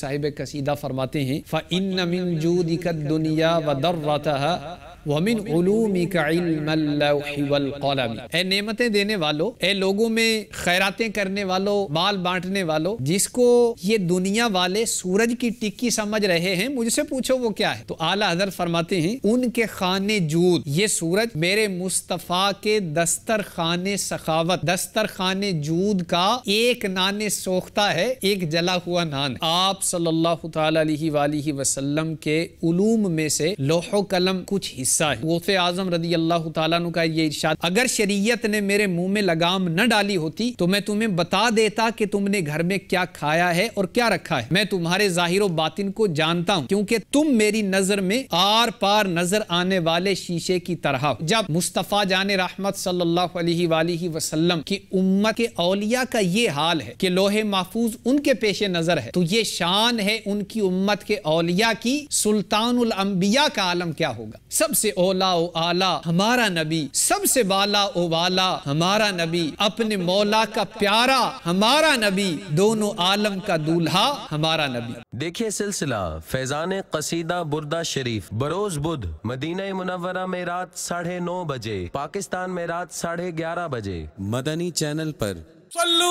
साहिब कसीदा फरमाते हैं फ़ इन मिन जूदिकत दुनिया व दर्रतहा वमिन ए नेमतें देने वालों ए लोगों में खैरातें करने वालों माल बांटने वालों जिसको ये दुनिया वाले सूरज की टिक्की समझ रहे हैं मुझसे पूछो वो क्या है तो आला हजर फरमाते हैं उनके खाने जूद ये सूरज मेरे मुस्तफ़ा के दस्तर खाने सखावत दस्तर खाने जूद का एक नाने सोखता है एक जला हुआ नान आप सल्लल्लाहु अलैहि वसल्लम के उलूम में से लोहो कलम कुछ हिस्सा है वफ़ आजम रदी अल्लाह का ये इर्शाद अगर शरीयत ने मेरे मुंह में लगाम न डाली होती तो मैं तुम्हें बता देता कि तुमने घर में क्या खाया है और क्या रखा है मैं तुम्हारे जाहिर बातिन को जानता हूँ क्योंकि तुम मेरी नजर में आर पार नजर आने वाले शीशे की तरह जब मुस्तफ़ा जान रहमत सल्लल्लाहु की उम्म के अलिया का ये हाल है की लोहे महफूज उनके पेशे नजर है तो ये शान है उनकी उम्मत के औलिया की सुल्तान अम्बिया का आलम क्या होगा सब सबसे ओला ओ आला हमारा नबी सबसे बाला ओ वाला हमारा नबी अपने मौला का प्यारा हमारा नबी दोनों आलम का दूल्हा हमारा नबी देखिए सिलसिला फैजान कसीदा बुरदा शरीफ बरोज बुध मदीना मुनवरा में रात साढ़े नौ बजे पाकिस्तान में रात साढ़े ग्यारह बजे मदनी चैनल पर सल्लू